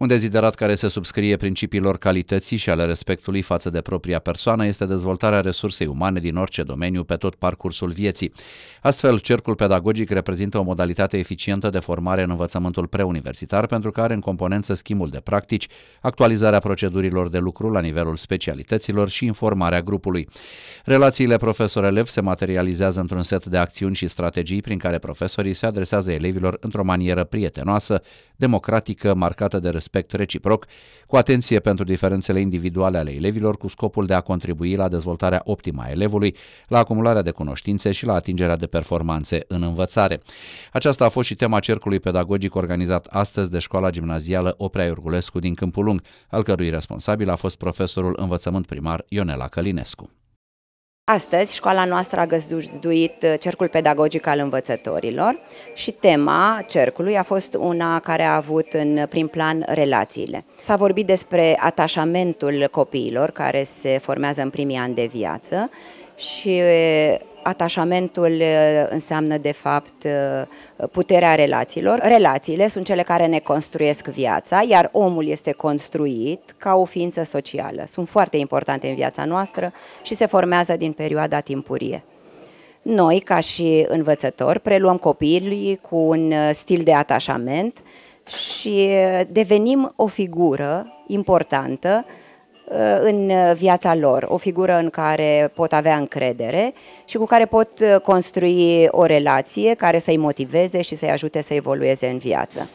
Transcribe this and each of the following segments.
Un deziderat care se subscrie principiilor calității și ale respectului față de propria persoană este dezvoltarea resursei umane din orice domeniu pe tot parcursul vieții. Astfel, cercul pedagogic reprezintă o modalitate eficientă de formare în învățământul preuniversitar pentru că are în componență schimbul de practici, actualizarea procedurilor de lucru la nivelul specialităților și informarea grupului. Relațiile profesor-elev se materializează într-un set de acțiuni și strategii prin care profesorii se adresează elevilor într-o manieră prietenoasă, democratică, marcată de respect respect reciproc, cu atenție pentru diferențele individuale ale elevilor, cu scopul de a contribui la dezvoltarea optimă a elevului, la acumularea de cunoștințe și la atingerea de performanțe în învățare. Aceasta a fost și tema cercului pedagogic organizat astăzi de școala gimnazială Oprea Iurgulescu din Câmpul Lung, al cărui responsabil a fost profesorul învățământ primar Ionela Călinescu. Astăzi, școala noastră a găzduit uh, Cercul Pedagogic al Învățătorilor și tema cercului a fost una care a avut în prim plan relațiile. S-a vorbit despre atașamentul copiilor care se formează în primii ani de viață și atașamentul uh, înseamnă de fapt uh, puterea relațiilor. Relațiile sunt cele care ne construiesc viața, iar omul este construit ca o ființă socială. Sunt foarte importante în viața noastră și se formează din perioada timpurie. Noi, ca și învățători, preluăm copiii cu un uh, stil de atașament și devenim o figură importantă Uh, în uh, viața lor, o figură în care pot avea încredere și cu care pot uh, construi o relație care să-i motiveze și să-i ajute să evolueze în viață.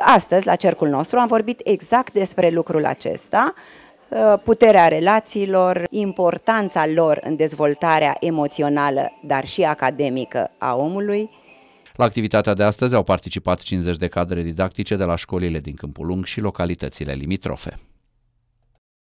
Astăzi, la cercul nostru, am vorbit exact despre lucrul acesta, puterea relațiilor, importanța lor în dezvoltarea emoțională, dar și academică a omului. La activitatea de astăzi au participat 50 de cadre didactice de la școlile din Câmpul Lung și localitățile limitrofe.